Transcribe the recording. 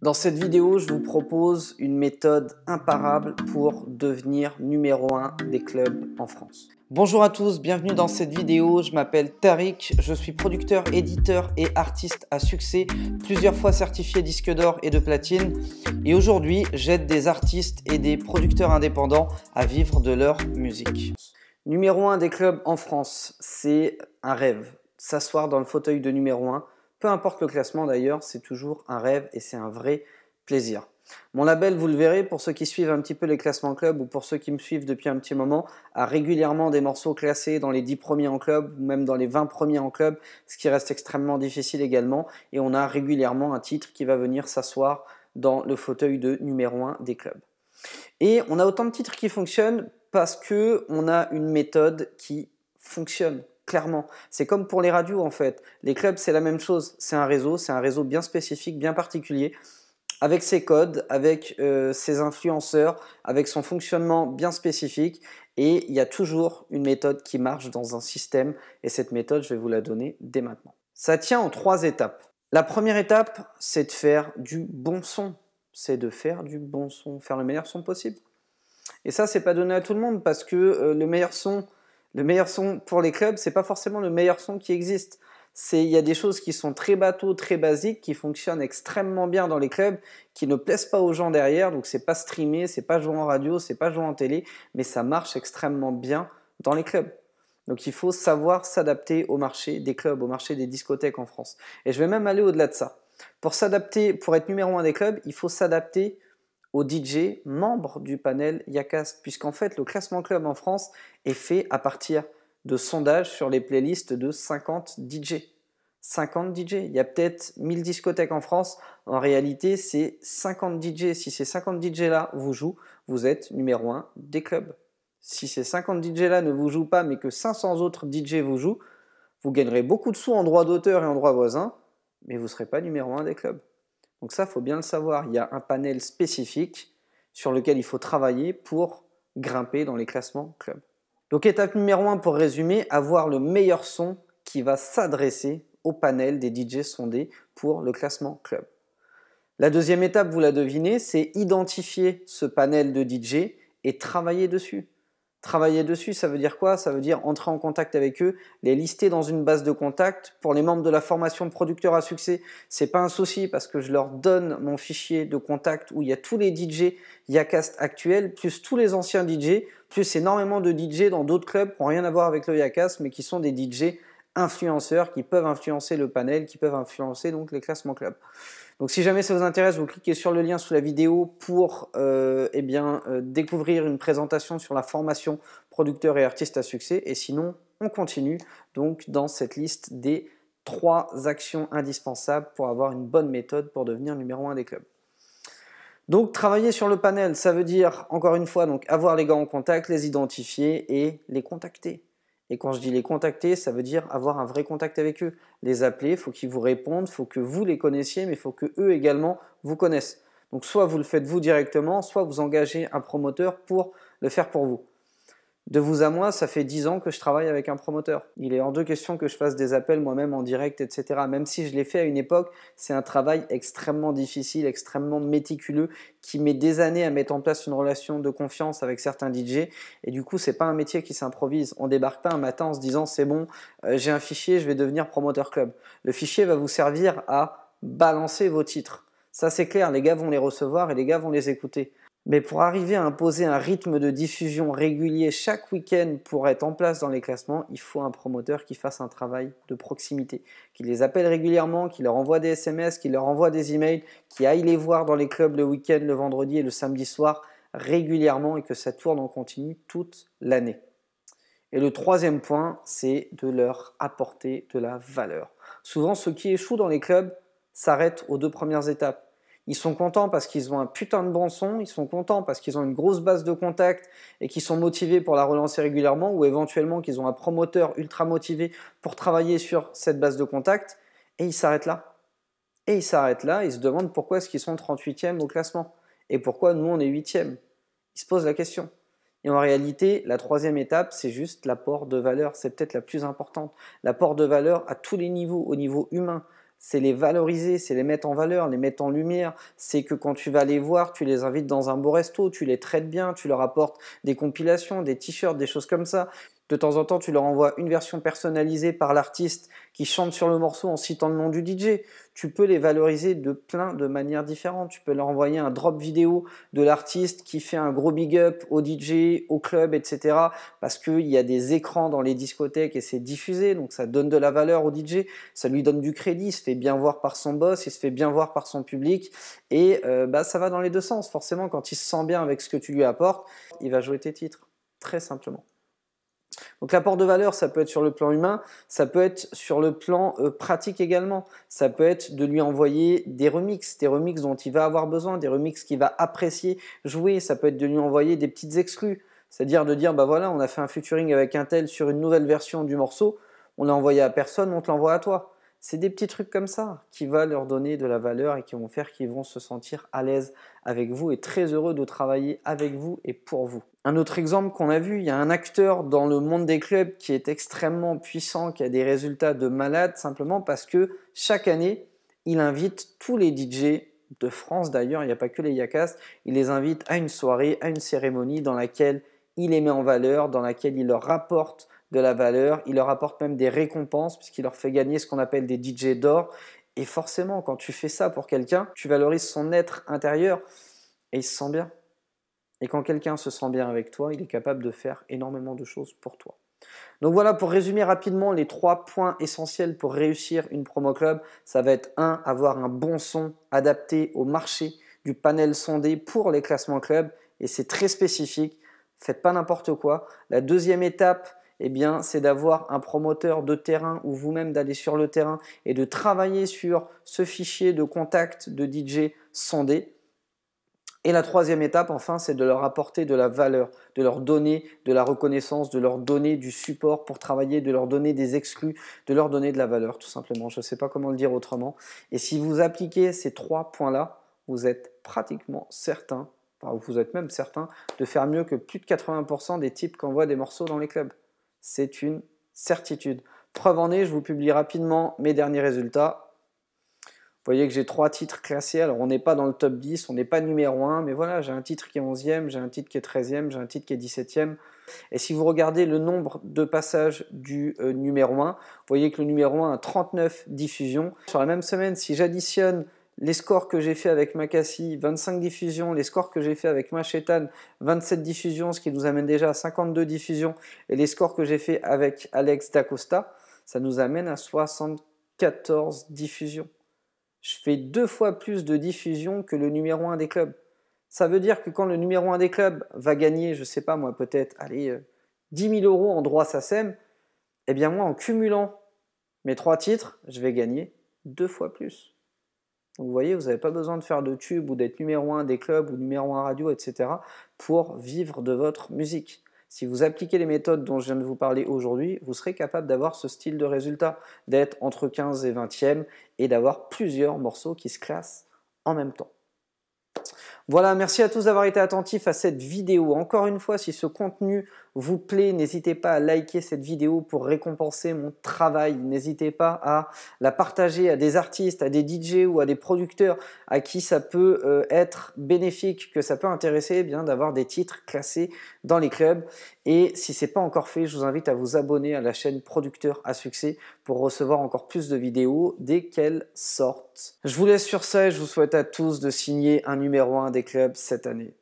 Dans cette vidéo, je vous propose une méthode imparable pour devenir numéro 1 des clubs en France. Bonjour à tous, bienvenue dans cette vidéo. Je m'appelle Tariq, je suis producteur, éditeur et artiste à succès, plusieurs fois certifié disque d'or et de platine. Et aujourd'hui, j'aide des artistes et des producteurs indépendants à vivre de leur musique. Numéro 1 des clubs en France, c'est un rêve. S'asseoir dans le fauteuil de numéro 1, peu importe le classement d'ailleurs, c'est toujours un rêve et c'est un vrai plaisir. Mon label, vous le verrez, pour ceux qui suivent un petit peu les classements club ou pour ceux qui me suivent depuis un petit moment, a régulièrement des morceaux classés dans les 10 premiers en club ou même dans les 20 premiers en club, ce qui reste extrêmement difficile également. Et on a régulièrement un titre qui va venir s'asseoir dans le fauteuil de numéro 1 des clubs. Et on a autant de titres qui fonctionnent parce qu'on a une méthode qui fonctionne clairement. C'est comme pour les radios en fait. Les clubs, c'est la même chose. C'est un réseau, c'est un réseau bien spécifique, bien particulier, avec ses codes, avec euh, ses influenceurs, avec son fonctionnement bien spécifique. Et il y a toujours une méthode qui marche dans un système. Et cette méthode, je vais vous la donner dès maintenant. Ça tient en trois étapes. La première étape, c'est de faire du bon son. C'est de faire du bon son, faire le meilleur son possible. Et ça, c'est pas donné à tout le monde parce que euh, le meilleur son, le meilleur son pour les clubs, c'est pas forcément le meilleur son qui existe. il y a des choses qui sont très bateaux, très basiques, qui fonctionnent extrêmement bien dans les clubs, qui ne plaisent pas aux gens derrière. Donc c'est pas streamé, c'est pas joué en radio, c'est pas joué en télé, mais ça marche extrêmement bien dans les clubs. Donc il faut savoir s'adapter au marché des clubs, au marché des discothèques en France. Et je vais même aller au-delà de ça. Pour s'adapter, pour être numéro un des clubs, il faut s'adapter aux DJ membres du panel YAKAS, puisqu'en fait le classement club en France est fait à partir de sondages sur les playlists de 50 DJ. 50 DJ, il y a peut-être 1000 discothèques en France, en réalité c'est 50 DJ. Si ces 50 DJ là vous jouent, vous êtes numéro 1 des clubs. Si ces 50 DJ là ne vous jouent pas mais que 500 autres DJ vous jouent, vous gagnerez beaucoup de sous en droit d'auteur et en droit voisin, mais vous ne serez pas numéro 1 des clubs. Donc ça, faut bien le savoir. Il y a un panel spécifique sur lequel il faut travailler pour grimper dans les classements club. Donc étape numéro 1 pour résumer, avoir le meilleur son qui va s'adresser au panel des DJ sondés pour le classement club. La deuxième étape, vous la devinez, c'est identifier ce panel de DJ et travailler dessus. Travailler dessus, ça veut dire quoi Ça veut dire entrer en contact avec eux, les lister dans une base de contact. Pour les membres de la formation producteurs à succès, c'est pas un souci parce que je leur donne mon fichier de contact où il y a tous les DJ Yacast actuels, plus tous les anciens DJ, plus énormément de DJ dans d'autres clubs qui n'ont rien à voir avec le Yacast, mais qui sont des DJ influenceurs qui peuvent influencer le panel, qui peuvent influencer donc les classements club. Donc si jamais ça vous intéresse, vous cliquez sur le lien sous la vidéo pour euh, eh bien, euh, découvrir une présentation sur la formation producteur et artiste à succès. Et sinon, on continue donc dans cette liste des trois actions indispensables pour avoir une bonne méthode pour devenir numéro un des clubs. Donc travailler sur le panel, ça veut dire encore une fois donc avoir les gars en contact, les identifier et les contacter. Et quand je dis les contacter, ça veut dire avoir un vrai contact avec eux. Les appeler, il faut qu'ils vous répondent, il faut que vous les connaissiez, mais il faut que eux également vous connaissent. Donc soit vous le faites vous directement, soit vous engagez un promoteur pour le faire pour vous. De vous à moi, ça fait 10 ans que je travaille avec un promoteur. Il est en deux questions que je fasse des appels moi-même en direct, etc. Même si je l'ai fait à une époque, c'est un travail extrêmement difficile, extrêmement méticuleux, qui met des années à mettre en place une relation de confiance avec certains DJ. Et du coup, c'est pas un métier qui s'improvise. On débarque pas un matin en se disant c'est bon, euh, j'ai un fichier, je vais devenir promoteur club. Le fichier va vous servir à balancer vos titres. Ça c'est clair, les gars vont les recevoir et les gars vont les écouter. Mais pour arriver à imposer un rythme de diffusion régulier chaque week-end pour être en place dans les classements, il faut un promoteur qui fasse un travail de proximité, qui les appelle régulièrement, qui leur envoie des SMS, qui leur envoie des emails, qui aille les voir dans les clubs le week-end, le vendredi et le samedi soir régulièrement et que ça tourne en continu toute l'année. Et le troisième point, c'est de leur apporter de la valeur. Souvent, ce qui échoue dans les clubs s'arrête aux deux premières étapes ils sont contents parce qu'ils ont un putain de bon son, ils sont contents parce qu'ils ont une grosse base de contact et qu'ils sont motivés pour la relancer régulièrement ou éventuellement qu'ils ont un promoteur ultra motivé pour travailler sur cette base de contact et ils s'arrêtent là. Et ils s'arrêtent là, ils se demandent pourquoi est-ce qu'ils sont 38e au classement et pourquoi nous on est 8e. Ils se posent la question. Et en réalité, la troisième étape, c'est juste l'apport de valeur. C'est peut-être la plus importante. L'apport de valeur à tous les niveaux, au niveau humain, c'est les valoriser, c'est les mettre en valeur, les mettre en lumière. C'est que quand tu vas les voir, tu les invites dans un beau resto, tu les traites bien, tu leur apportes des compilations, des t-shirts, des choses comme ça. De temps en temps, tu leur envoies une version personnalisée par l'artiste qui chante sur le morceau en citant le nom du DJ. Tu peux les valoriser de plein de manières différentes. Tu peux leur envoyer un drop vidéo de l'artiste qui fait un gros big up au DJ, au club, etc. Parce qu'il y a des écrans dans les discothèques et c'est diffusé, donc ça donne de la valeur au DJ, ça lui donne du crédit, il se fait bien voir par son boss, il se fait bien voir par son public. Et euh, bah, ça va dans les deux sens. Forcément, quand il se sent bien avec ce que tu lui apportes, il va jouer tes titres, très simplement. Donc l'apport de valeur, ça peut être sur le plan humain, ça peut être sur le plan euh, pratique également. Ça peut être de lui envoyer des remixes, des remixes dont il va avoir besoin, des remixes qu'il va apprécier jouer. Ça peut être de lui envoyer des petites exclus, c'est-à-dire de dire bah voilà, on a fait un featuring avec un tel sur une nouvelle version du morceau, on l'a envoyé à personne, on te l'envoie à toi. C'est des petits trucs comme ça qui va leur donner de la valeur et qui vont faire qu'ils vont se sentir à l'aise avec vous et très heureux de travailler avec vous et pour vous. Un autre exemple qu'on a vu, il y a un acteur dans le monde des clubs qui est extrêmement puissant, qui a des résultats de malade simplement parce que chaque année, il invite tous les DJ de France d'ailleurs, il n'y a pas que les Yakas, il les invite à une soirée, à une cérémonie dans laquelle il les met en valeur, dans laquelle il leur rapporte de la valeur, il leur apporte même des récompenses puisqu'il leur fait gagner ce qu'on appelle des DJ d'or. Et forcément, quand tu fais ça pour quelqu'un, tu valorises son être intérieur et il se sent bien. Et quand quelqu'un se sent bien avec toi, il est capable de faire énormément de choses pour toi. Donc voilà, pour résumer rapidement les trois points essentiels pour réussir une promo club, ça va être 1. Avoir un bon son adapté au marché du panel sondé pour les classements club et c'est très spécifique. Faites pas n'importe quoi. La deuxième étape, eh bien, c'est d'avoir un promoteur de terrain ou vous-même d'aller sur le terrain et de travailler sur ce fichier de contact de DJ sondé. Et la troisième étape, enfin, c'est de leur apporter de la valeur, de leur donner de la reconnaissance, de leur donner du support pour travailler, de leur donner des exclus, de leur donner de la valeur, tout simplement. Je ne sais pas comment le dire autrement. Et si vous appliquez ces trois points-là, vous êtes pratiquement certain, enfin, vous êtes même certain de faire mieux que plus de 80% des types qui envoient des morceaux dans les clubs c'est une certitude. Preuve en est, je vous publie rapidement mes derniers résultats. Vous voyez que j'ai trois titres classés. Alors, on n'est pas dans le top 10, on n'est pas numéro 1, mais voilà, j'ai un titre qui est 11e, j'ai un titre qui est 13e, j'ai un titre qui est 17e. Et si vous regardez le nombre de passages du euh, numéro 1, vous voyez que le numéro 1 a 39 diffusions. Sur la même semaine, si j'additionne les scores que j'ai fait avec Makassi, 25 diffusions, les scores que j'ai fait avec Machetan, 27 diffusions, ce qui nous amène déjà à 52 diffusions, et les scores que j'ai fait avec Alex Dacosta, ça nous amène à 74 diffusions. Je fais deux fois plus de diffusions que le numéro 1 des clubs. Ça veut dire que quand le numéro 1 des clubs va gagner, je ne sais pas moi, peut-être, allez, 10 euh, 000 euros en droit SACEM, eh bien moi, en cumulant mes trois titres, je vais gagner deux fois plus vous voyez, vous n'avez pas besoin de faire de tube ou d'être numéro un des clubs ou numéro un radio, etc. pour vivre de votre musique. Si vous appliquez les méthodes dont je viens de vous parler aujourd'hui, vous serez capable d'avoir ce style de résultat, d'être entre 15 et 20e et d'avoir plusieurs morceaux qui se classent en même temps. Voilà, merci à tous d'avoir été attentifs à cette vidéo. Encore une fois, si ce contenu vous plaît, n'hésitez pas à liker cette vidéo pour récompenser mon travail. N'hésitez pas à la partager à des artistes, à des DJ ou à des producteurs à qui ça peut euh, être bénéfique, que ça peut intéresser eh bien d'avoir des titres classés dans les clubs. Et si ce n'est pas encore fait, je vous invite à vous abonner à la chaîne Producteur à succès pour recevoir encore plus de vidéos dès qu'elles sortent. Je vous laisse sur ça et je vous souhaite à tous de signer un numéro 1 des clubs cette année.